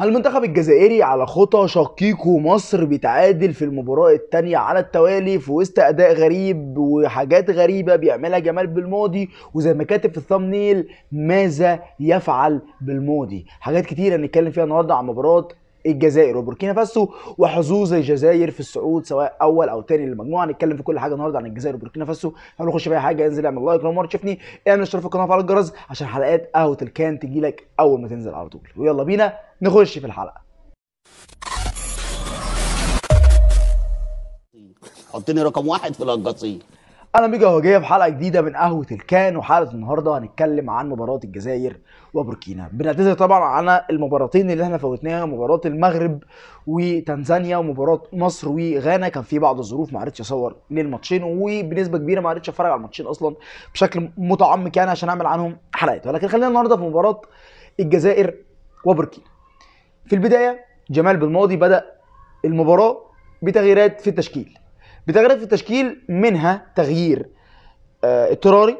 المنتخب الجزائري على خطى شقيقه مصر بيتعادل في المباراة التانية على التوالي في وسط أداء غريب وحاجات غريبة بيعملها جمال بالماضي وزي ما كاتب في الثامنيل ماذا يفعل بالماضي حاجات كتيرة نتكلم فيها النهاردة عن مباراة الجزائر وبوركينا فاسو وحظوظ الجزائر في الصعود سواء اول او تاني للمجموعه هنتكلم في كل حاجه النهارده عن الجزائر وبوركينا فاسو قبل نخش اي حاجه انزل اعمل لايك لو مره تشوفني اعمل اشتراك في القناه وفعل الجرس عشان حلقات قهوه الكان تجي لك اول ما تنزل على طول ويلا بينا نخش في الحلقه حطني رقم واحد في القصير اهلا بيكم يا هوجيه في حلقه جديده من قهوه الكان وحلقه النهارده هنتكلم عن مباراه الجزائر وبوركينا بنعتذر طبعا على المباراتين اللي احنا فوتناها مباراه المغرب وتنزانيا ومباراه مصر وغانا كان في بعض الظروف ما عرفتش اصور للماتشين وبنسبه كبيره ما عرفتش اتفرج على الماتشين اصلا بشكل متعمق يعني عشان اعمل عنهم حلقات ولكن خلينا النهارده في مباراه الجزائر وبوركينا في البدايه جمال بالماضي بدا المباراه بتغييرات في التشكيل بتغييرات في التشكيل منها تغيير آه اضطراري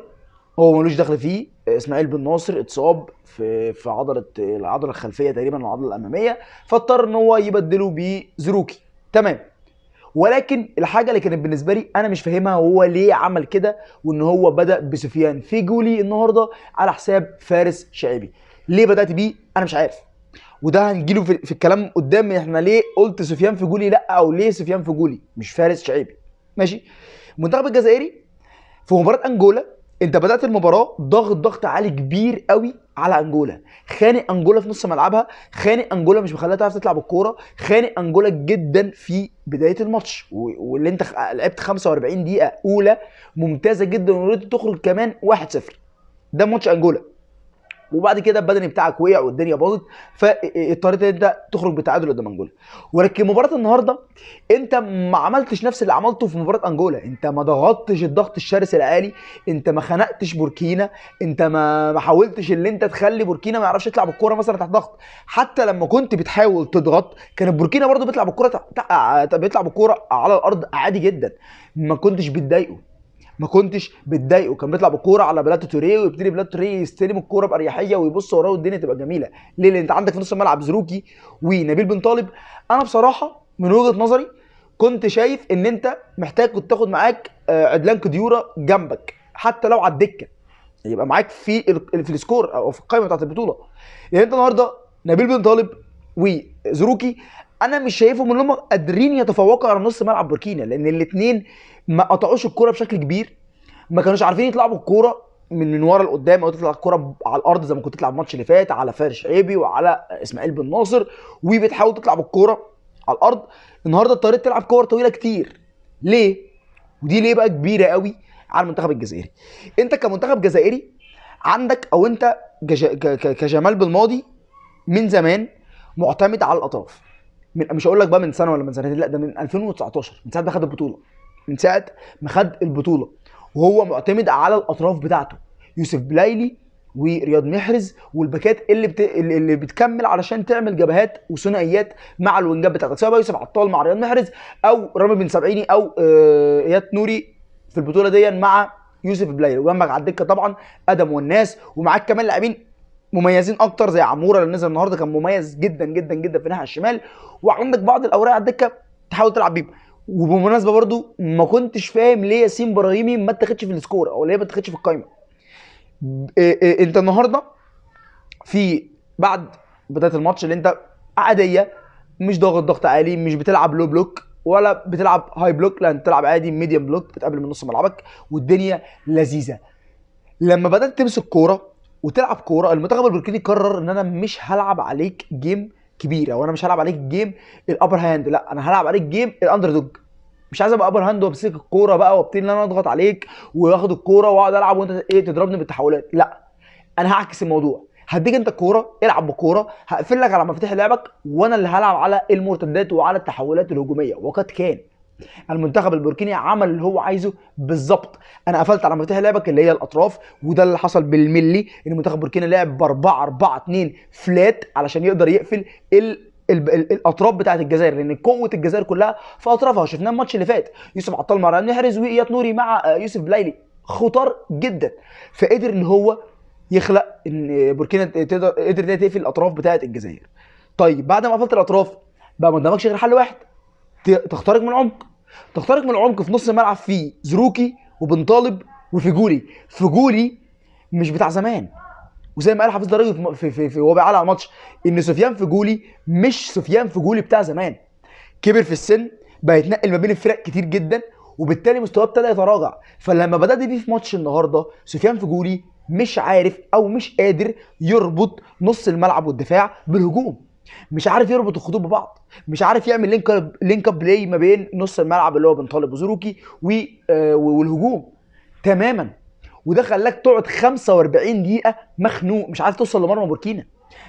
هو ملوش دخل فيه آه، اسماعيل بن ناصر اتصاب في في عضله العضله الخلفيه تقريبا العضله الاماميه فاضطر ان هو يبدله بزروكي تمام ولكن الحاجه اللي كانت بالنسبه لي انا مش فاهمها هو ليه عمل كده وان هو بدا بسفيان فيجولي النهارده على حساب فارس شعيبي ليه بدات بيه انا مش عارف وده هنجيله في, في الكلام قدام احنا ليه قلت سفيان فجولي لا او ليه سفيان فجولي مش فارس شعيبي ماشي المنتخب الجزائري في مباراه انجولا انت بدات المباراه ضغط ضغط عالي كبير قوي على انجولا خانق انجولا في نص ملعبها خانق انجولا مش مخليها تعرف تطلع بالكوره خانق انجولا جدا في بدايه الماتش واللي انت لعبت 45 دقيقه اولى ممتازه جدا وريت تخرج كمان 1-0 ده ماتش انجولا وبعد كده البدني بتاعك وقع والدنيا باظت فاضطريت انت تخرج بتعادل قدام انجولا ولكن مباراه النهارده انت ما عملتش نفس اللي عملته في مباراه انجولا انت ما ضغطتش الضغط الشرس العالي انت ما خنقتش بوركينا انت ما حاولتش ان انت تخلي بوركينا ما يعرفش يطلع بالكوره مثلا تحت ضغط حتى لما كنت بتحاول تضغط كانت بوركينا برده بيطلع بالكوره بيطلع بالكوره على الارض عادي جدا ما كنتش بتضايقه ما كنتش بتضايقه كان بيطلع بالكوره على بلاتو توريه ويبتدي بلاتو توريه يستلم الكوره باريحيه ويبص وراه والدنيا تبقى جميله ليه لان انت عندك في نص الملعب زروكي ونبيل بن طالب انا بصراحه من وجهه نظري كنت شايف ان انت محتاج كنت تاخد معاك آه، عدلان كديوره جنبك حتى لو على الدكه يبقى معاك في في السكور او في القائمه بتاعت البطوله يعني انت النهارده نبيل بن طالب وزروكي انا مش شايفهم ان هم قادرين يتفوقوا على نص ملعب بوركينا لان الاثنين ما قطعوش الكوره بشكل كبير ما كانوش عارفين يطلعوا بالكوره من من ورا لقدام او تطلع الكوره على الارض زي ما كنت تطلع الماتش اللي فات على فارس عيبي وعلى اسماعيل بن ناصر وبتحاول تطلع بالكوره على الارض النهارده اضطريت تلعب كور طويله كتير ليه ودي ليه بقى كبيره قوي على المنتخب الجزائري انت كمنتخب جزائري عندك او انت كجمال بالماضي من زمان معتمد على الاطراف من مش هقول لك بقى من سنه ولا من سنتين لا ده من 2019 من ساعه ما خد البطوله من ساعه ما خد البطوله وهو معتمد على الاطراف بتاعته يوسف بلايلي ورياض محرز والباكات اللي بت... اللي بتكمل علشان تعمل جبهات وثنائيات مع الوينجات بتاعتك سواء يوسف عطال مع رياض محرز او رامي بن سبعيني او آه، اياد نوري في البطوله دي مع يوسف بلايلي وجنبك على الدكه طبعا ادم والناس ومعاك كمان لاعبين مميزين اكتر زي عموره اللي نزل النهارده كان مميز جدا جدا جدا في الناحيه الشمال وعندك بعض الاوراق على الدكه تحاول تلعب بيهم وبمناسبه برضو ما كنتش فاهم ليه ياسين ابراهيمي ما اتخدش في السكور او ليه ما اتخدش في القايمه إيه- إيه، انت النهارده في بعد بدايه الماتش اللي انت عاديه مش ضاغط ضغط عالي مش بتلعب لو بلوك ولا بتلعب هاي بلوك لا انت بتلعب عادي ميديم بلوك بتقابل من نص ملعبك والدنيا لذيذه لما بدات تمسك كوره وتلعب كوره المنتخب البركيني قرر ان انا مش هلعب عليك جيم كبيره وانا مش هلعب عليك الجيم الابر هاند لا انا هلعب عليك جيم الاندر دوج مش عايز ابقى ابر هاند وامسك الكوره بقى وابتدي ان انا اضغط عليك واخد الكوره واقعد العب وانت ايه تضربني بالتحولات لا انا هعكس الموضوع هديك انت الكوره العب بالكوره هقفل لك على مفاتيح لعبك وانا اللي هلعب على المرتدات وعلى التحولات الهجوميه وقد كان المنتخب البوركيني عمل اللي هو عايزه بالظبط انا قفلت على مفاتيح لعبك اللي هي الاطراف وده اللي حصل بالملي ان منتخب بوركينا لعب ب 4 4 2 فلات علشان يقدر يقفل ال الاطراف بتاعه الجزائر لان قوه الجزائر كلها في اطرافها شفناه الماتش اللي فات يوسف عطال مع رامي حارس واياد نوري مع آه، يوسف بلايلي خطر جدا فقدر ان هو يخلق ان بوركينا تقدر قدر تقفل الاطراف بتاعه الجزائر طيب بعد ما قفلت الاطراف بقى ما قدامكش غير حل واحد تخترق من العمق تخترق من العمق في نص الملعب في زروكي وبن طالب وفيجولي فيجولي مش بتاع زمان وزي ما قال حفيظ ضريبي في في في وهو بيعلق على الماتش ان سفيان فيجولي مش سفيان فيجولي بتاع زمان كبر في السن بقى يتنقل ما بين الفرق كتير جدا وبالتالي مستواه ابتدى يتراجع فلما بدات بيه في ماتش النهارده سفيان فيجولي مش عارف او مش قادر يربط نص الملعب والدفاع بالهجوم مش عارف يربط الخطوط ببعض مش عارف يعمل لينك اب لينك اب بلاي ما بين نص الملعب اللي هو بن طالب وزروكي آه، والهجوم تماما وده خلاك تقعد 45 دقيقه مخنوق مش عارف توصل لمرمى بوركينا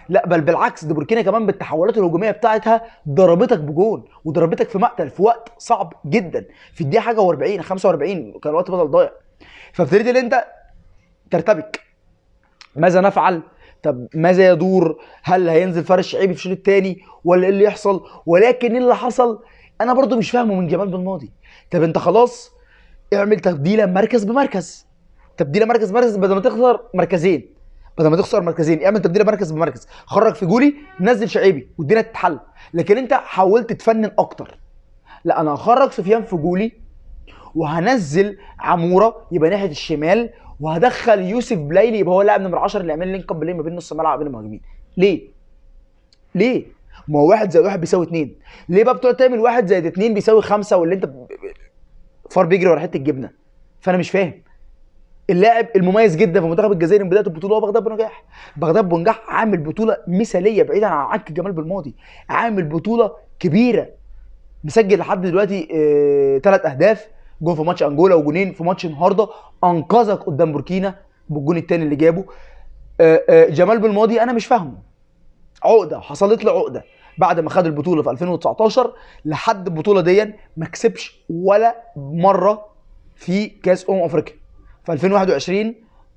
لا بل بالعكس دي بوركينا كمان بالتحولات الهجوميه بتاعتها ضربتك بجون وضربتك في مقتل في وقت صعب جدا في الدقيقه حاجه و40 45 كان الوقت بدل ضايع فابتديت ان انت ترتبك ماذا نفعل؟ طب ماذا يدور هل هينزل فارس شعيبي في الشوط الثاني ولا ايه اللي يحصل ولكن ايه اللي حصل انا برضو مش فاهمه من جمال بالماضي طب انت خلاص اعمل تبديله مركز بمركز تبديله مركز بمركز بدل ما تخسر مركزين بدل ما تخسر مركزين اعمل تبديله مركز بمركز خرج في جولي نزل شعيبي والدنيا تتحل لكن انت حاولت تفنن اكتر لا انا هخرج سفيان في جولي وهنزل عموره يبقى ناحيه الشمال وهدخل يوسف بليلي يبقى هو لاعب نمرة 10 اللي يعمل لينك اب ما بين نص الملعب وبين المهاجمين ليه؟ ليه؟ ما هو واحد زائد واحد بيساوي اثنين ليه بقى بتقعد تعمل واحد زائد اثنين بيساوي خمسه واللي انت فار بيجري ورا حته الجبنه فانا مش فاهم اللاعب المميز جدا في منتخب الجزائر من بدايه البطوله هو بغداد بنجاح بغداد بنجاح عامل بطوله مثاليه بعيدا عن عك جمال بالماضي عامل بطوله كبيره مسجل لحد دلوقتي ثلاث اه اهداف جون في ماتش انجولا وجونين في ماتش النهارده انقذك قدام بوركينا بالجون الثاني اللي جابه آه، آه، جمال بالماضي انا مش فاهمه عقده حصلت له عقده بعد ما خد البطوله في 2019 لحد البطوله دي ما كسبش ولا مره في كاس امم افريقيا في 2021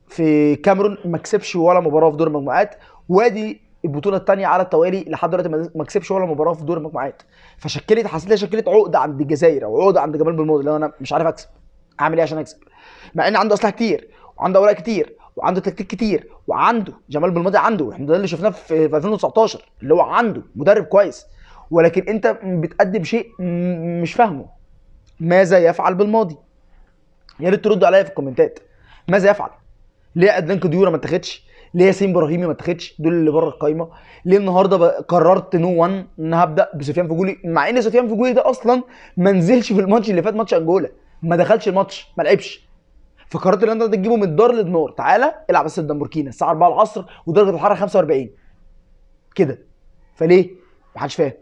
في كاميرون ما كسبش ولا مباراه في دور المجموعات وادي البطوله الثانيه على التوالي لحد دلوقتي ما كسبش ولا مباراه في دور المجموعات فشكلت حسيت شكلت عقده عند الجزائر او عقده عند جمال بالماضي اللي انا مش عارف اكسب اعمل ايه عشان اكسب مع ان عنده اسلحه كتير وعنده اوراق كتير وعنده تكتيك كتير وعنده جمال بالماضي عنده احنا ده اللي شفناه في 2019 اللي هو عنده مدرب كويس ولكن انت بتقدم شيء مش فاهمه ماذا يفعل بالماضي يا ريت تردوا عليا في الكومنتات ماذا يفعل ليه ادلانك ديورا ما اتخذش ليه ياسين ابراهيمي ما اتخدش دول اللي بره القايمه ليه النهارده قررت نو 1 ان هبدا بسفيان فجولي مع ان سفيان فجولي ده اصلا ما نزلش في الماتش اللي فات ماتش انجولا ما دخلش الماتش ما لعبش فقررت ان انت تجيبه من الدار للنار تعالى العب بس قدام بوركينا الساعه 4 العصر ودرجه الحراره 45 كده فليه؟ محدش فاهم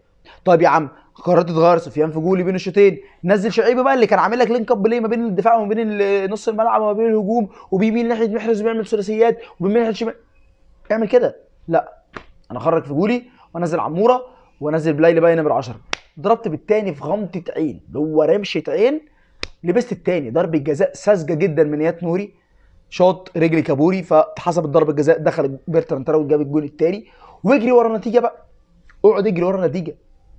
طيب يا عم قررت تغير سفيان فجولي بين الشوطين نزل شعيب بقى اللي كان عامل لك لينك اب ليه ما بين الدفاع وما بين نص الملعب وما بين الهجوم وبيميل ناحيه محرز بيعمل ثلاثيات وبيميل ناحيه شمال اعمل كده لا انا اخرج فجولي وانزل عموره وانزل بلايلي باين نمر 10 ضربت بالتاني في غمضه عين اللي هو رمشه عين لبست التاني ضربه جزاء ساذجه جدا من ايات نوري شاط رجلي كابوري فاتحسبت ضربه جزاء دخل بيرتراند تراوت جاب الجول التاني واجري ورا النتيجه بقى اقعد اجري ورا النتيجه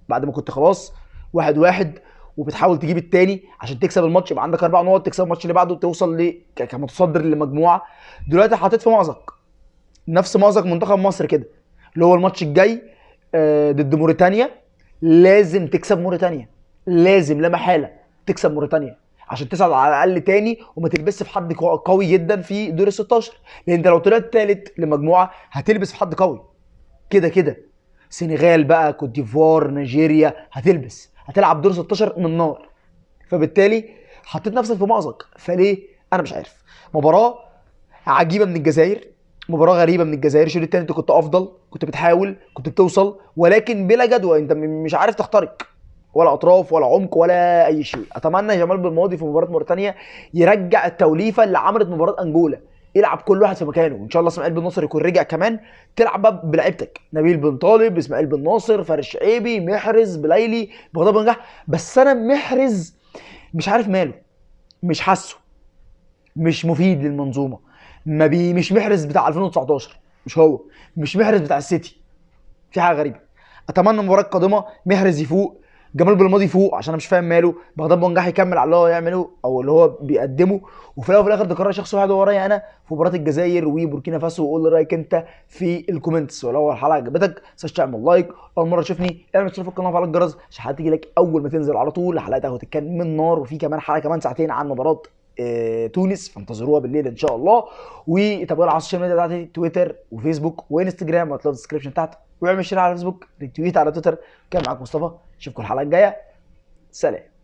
بعد ما كنت خلاص واحد واحد وبتحاول تجيب التاني عشان تكسب الماتش يبقى عندك اربع نقط تكسب الماتش اللي بعده توصل ل كمتصدر للمجموعه دلوقتي حطيت في مأزق نفس مأزق منتخب مصر كده اللي هو الماتش الجاي آه، ضد موريتانيا لازم تكسب موريتانيا لازم لا محاله تكسب موريتانيا عشان تصعد على الاقل تاني وما تلبسش في حد قوي جدا في دور ال 16 لان انت لو طلعت تالت لمجموعه هتلبس في حد قوي كده كده سنغال بقى كوت ديفوار نيجيريا هتلبس هتلعب دور 16 من نار فبالتالي حطيت نفسك في مأزق فليه انا مش عارف مباراه عجيبه من الجزائر مباراه غريبه من الجزائر الشوط الثاني انت كنت افضل كنت بتحاول كنت بتوصل ولكن بلا جدوى انت مش عارف تخترق ولا اطراف ولا عمق ولا اي شيء اتمنى جمال بالماضي في مباراه موريتانيا يرجع التوليفه اللي عملت مباراه انجولا يلعب كل واحد في مكانه وان شاء الله اسماعيل بن ناصر يكون رجع كمان تلعب بلعيبتك نبيل بن طالب اسماعيل بن ناصر فارس شعيبي محرز بليلي بغداد بن نجاح بس انا محرز مش عارف ماله مش حاسه مش مفيد للمنظومه ما بي مش محرز بتاع 2019 مش هو مش محرز بتاع السيتي في حاجه غريبه اتمنى المباراه القادمه محرز يفوق جمال بلماضي فوق عشان انا مش فاهم ماله بغداد بنجاح يكمل على اللي هو يعمله او اللي هو بيقدمه وفي الاول وفي الاخر ده قرار شخص واحد ورايا انا في مباراه الجزائر وبوركينا فاسو وقول رايك انت في الكومنتس ولو الحلقه عجبتك ما تعمل لايك اول مره تشوفني اعمل اشتراك في القناه وفعل الجرس عشان الحلقه تيجي لك اول ما تنزل على طول الحلقه اهو تتكلم من نار وفي كمان حلقه كمان ساعتين عن مباراه آه، تونس فانتظروها بالليل ان شاء الله وتابعونا على السوشيال ميديا بتاعتي تويتر وفيسبوك وانستجرام وهتلاقوا الديسكربشن تحت واعمل شير على الفيسبوك ريتويت على تويتر كان معاك مصطفى نشوفكم الحلقه الجايه سلام